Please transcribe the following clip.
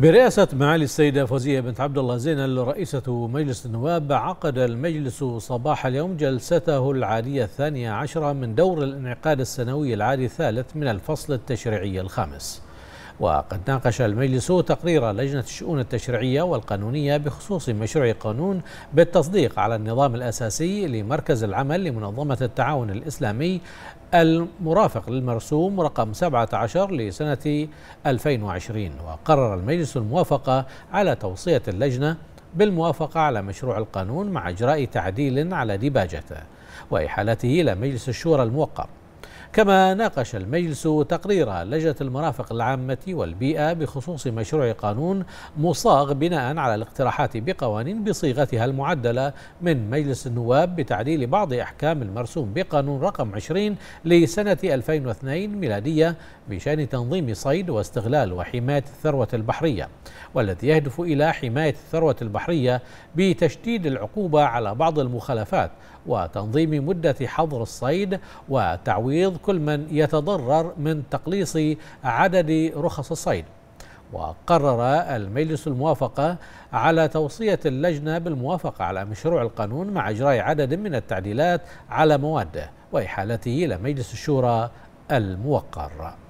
برئاسة معالي السيدة فوزية بنت عبد الله زينل رئيسة مجلس النواب عقد المجلس صباح اليوم جلسته العادية الثانية عشرة من دور الانعقاد السنوي العادي الثالث من الفصل التشريعي الخامس وقد ناقش المجلس تقرير لجنة الشؤون التشريعية والقانونية بخصوص مشروع قانون بالتصديق على النظام الأساسي لمركز العمل لمنظمة التعاون الإسلامي المرافق للمرسوم رقم 17 لسنة 2020 وقرر المجلس الموافقة على توصية اللجنة بالموافقة على مشروع القانون مع إجراء تعديل على ديباجته وإحالته إلى مجلس الشورى الموقر كما ناقش المجلس تقرير لجنة المرافق العامة والبيئة بخصوص مشروع قانون مصاغ بناء على الاقتراحات بقوانين بصيغتها المعدلة من مجلس النواب بتعديل بعض أحكام المرسوم بقانون رقم 20 لسنة 2002 ميلادية بشأن تنظيم صيد واستغلال وحماية الثروة البحرية والذي يهدف إلى حماية الثروة البحرية بتشديد العقوبة على بعض المخالفات وتنظيم مدة حظر الصيد وتعويض كل من يتضرر من تقليص عدد رخص الصيد وقرر المجلس الموافقة على توصية اللجنة بالموافقة على مشروع القانون مع إجراء عدد من التعديلات على مواده وإحالته إلى مجلس الشورى الموقر